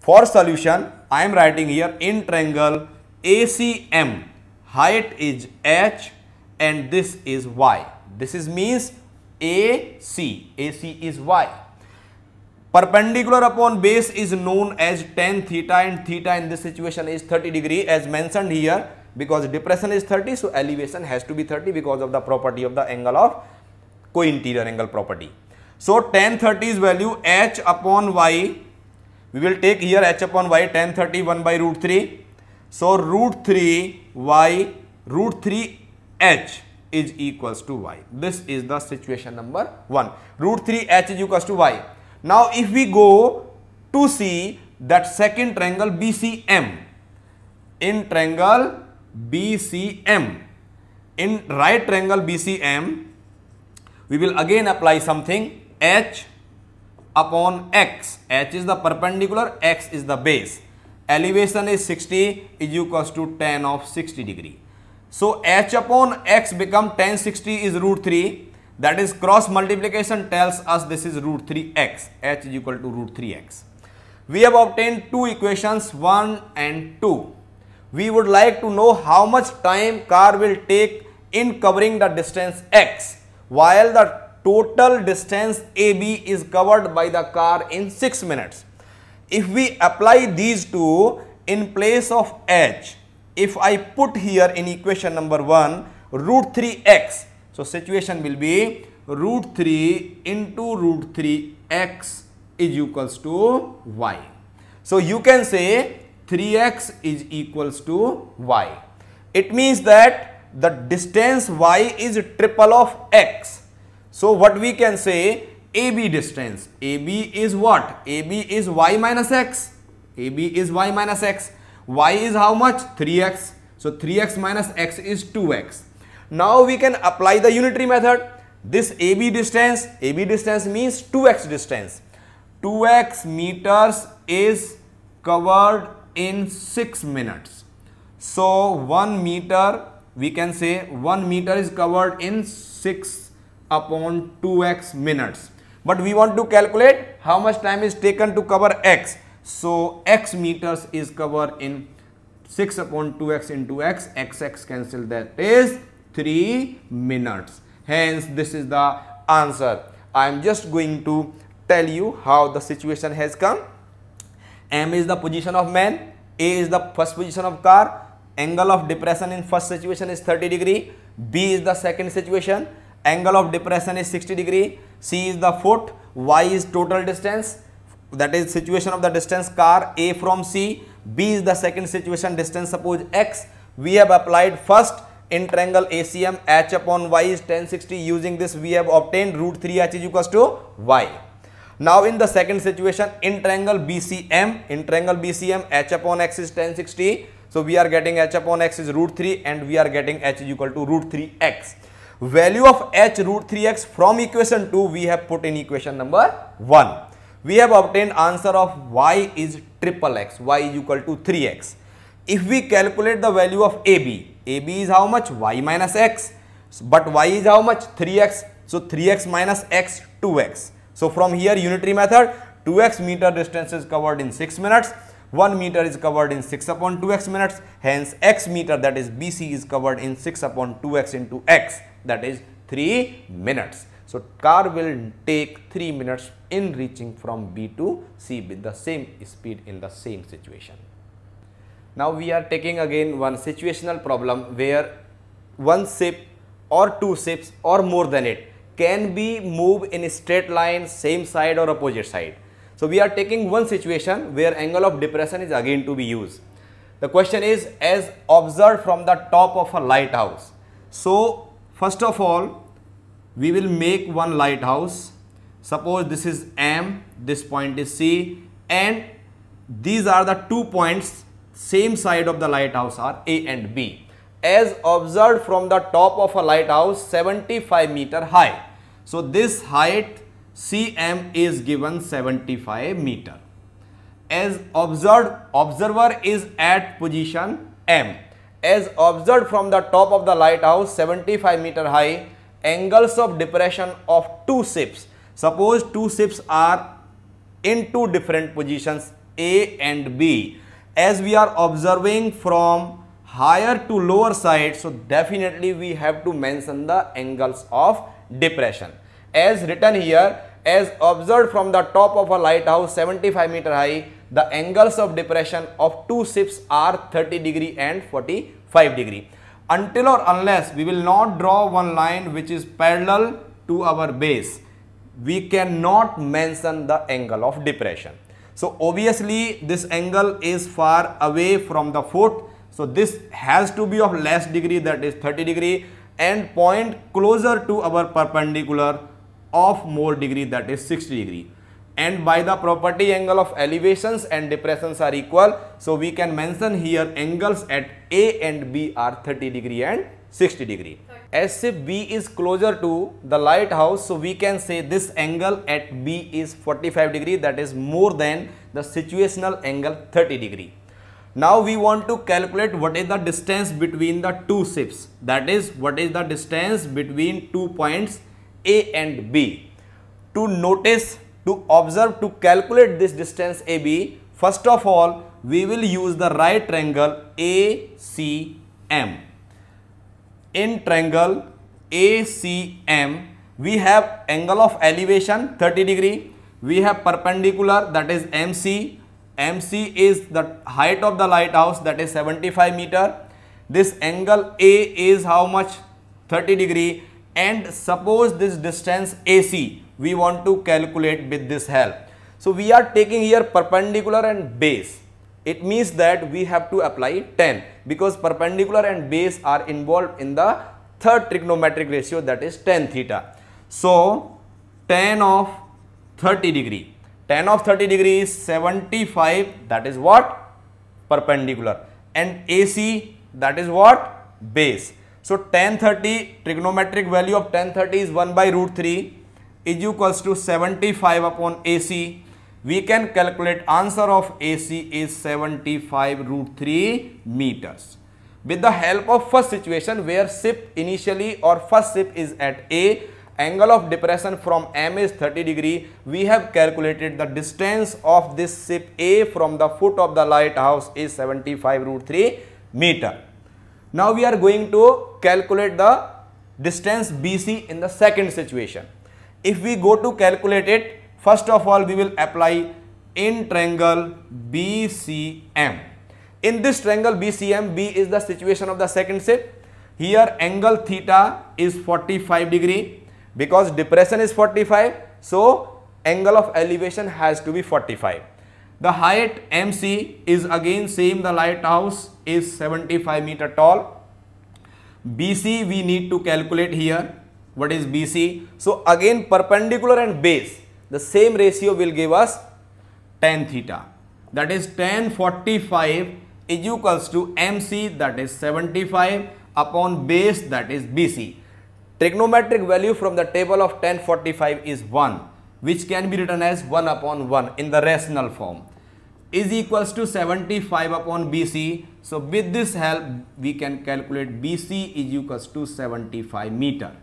For solution, I am writing here in triangle ACM, height is H and this is Y. This is means AC, AC is Y. Perpendicular upon base is known as tan theta and theta in this situation is 30 degree as mentioned here because depression is 30 so elevation has to be 30 because of the property of the angle of co-interior angle property. So tan 30 is value H upon Y we will take here h upon y 1030 1 by root 3. So root 3 y root 3 h is equals to y. This is the situation number 1. Root 3 h is equals to y. Now if we go to see that second triangle BCM in triangle BCM in right triangle BCM we will again apply something h upon x. h is the perpendicular, x is the base. Elevation is 60 is equals to tan of 60 degree. So h upon x become tan 60 is root 3. That is cross multiplication tells us this is root 3x. h is equal to root 3x. We have obtained two equations 1 and 2. We would like to know how much time car will take in covering the distance x while the total distance AB is covered by the car in 6 minutes. If we apply these two in place of H, if I put here in equation number 1 root 3x, so situation will be root 3 into root 3x is equals to y. So you can say 3x is equals to y. It means that the distance y is triple of x so what we can say AB distance. AB is what? AB is y minus x. AB is y minus x. y is how much? 3x. So 3x minus x is 2x. Now we can apply the unitary method. This AB distance, AB distance means 2x distance. 2x meters is covered in 6 minutes. So 1 meter, we can say 1 meter is covered in 6 upon 2x minutes. But we want to calculate how much time is taken to cover x. So x meters is covered in 6 upon 2x into x, x x cancel that is 3 minutes. Hence this is the answer. I am just going to tell you how the situation has come. M is the position of man, A is the first position of car, angle of depression in first situation is 30 degree, B is the second situation, angle of depression is 60 degree c is the foot y is total distance that is situation of the distance car a from c b is the second situation distance suppose x we have applied first in triangle acm h upon y is 1060 using this we have obtained root 3 h is equals to y now in the second situation in triangle bcm in triangle bcm h upon x is 1060 so we are getting h upon x is root 3 and we are getting h is equal to root 3x value of h root 3x from equation 2 we have put in equation number 1. We have obtained answer of y is triple x, y is equal to 3x. If we calculate the value of AB, AB is how much? y minus x, but y is how much? 3x, so 3x minus x, 2x. So from here unitary method, 2x meter distance is covered in 6 minutes. 1 meter is covered in 6 upon 2x minutes hence x meter that is BC is covered in 6 upon 2x into x that is 3 minutes. So, car will take 3 minutes in reaching from B to C with the same speed in the same situation. Now, we are taking again one situational problem where one ship or two ships or more than it can be moved in straight line same side or opposite side. So we are taking one situation where angle of depression is again to be used. The question is as observed from the top of a lighthouse. So first of all, we will make one lighthouse. Suppose this is M, this point is C and these are the two points same side of the lighthouse are A and B. As observed from the top of a lighthouse 75 meter high. So this height CM is given 75 meter. As observed, observer is at position M. As observed from the top of the lighthouse 75 meter high, angles of depression of two ships. Suppose two ships are in two different positions A and B. As we are observing from higher to lower side, so definitely we have to mention the angles of depression. As written here, as observed from the top of a lighthouse 75 meter high, the angles of depression of two ships are 30 degree and 45 degree. Until or unless we will not draw one line which is parallel to our base, we cannot mention the angle of depression. So obviously this angle is far away from the foot. So this has to be of less degree that is 30 degree and point closer to our perpendicular of more degree that is 60 degree and by the property angle of elevations and depressions are equal so we can mention here angles at A and B are 30 degree and 60 degree as if B is closer to the lighthouse so we can say this angle at B is 45 degree that is more than the situational angle 30 degree now we want to calculate what is the distance between the two ships that is what is the distance between two points a and B. To notice, to observe, to calculate this distance AB, first of all, we will use the right triangle ACM. In triangle ACM, we have angle of elevation 30 degree, we have perpendicular that is MC, MC is the height of the lighthouse that is 75 meter. This angle A is how much? 30 degree and suppose this distance AC we want to calculate with this help. So we are taking here perpendicular and base. It means that we have to apply 10 because perpendicular and base are involved in the third trigonometric ratio that is 10 theta. So 10 of 30 degree. 10 of 30 degree is 75 that is what? Perpendicular and AC that is what? Base. So 1030 trigonometric value of 1030 is 1 by root 3 is equals to 75 upon AC. We can calculate answer of AC is 75 root 3 meters. With the help of first situation where SIP initially or first SIP is at A, angle of depression from M is 30 degree, we have calculated the distance of this SIP A from the foot of the lighthouse is 75 root 3 meter. Now we are going to calculate the distance BC in the second situation. If we go to calculate it, first of all we will apply in triangle BCM. In this triangle BCM, B is the situation of the second shape. Here angle theta is 45 degree because depression is 45. So angle of elevation has to be 45. The height MC is again same the lighthouse is 75 meter tall. BC we need to calculate here. What is BC? So again perpendicular and base the same ratio will give us tan theta that is ten forty five 45 is equals to MC that is 75 upon base that is BC. Trigonometric value from the table of ten forty five 45 is 1 which can be written as 1 upon 1 in the rational form is equals to 75 upon BC. So with this help, we can calculate BC is equals to 75 meter.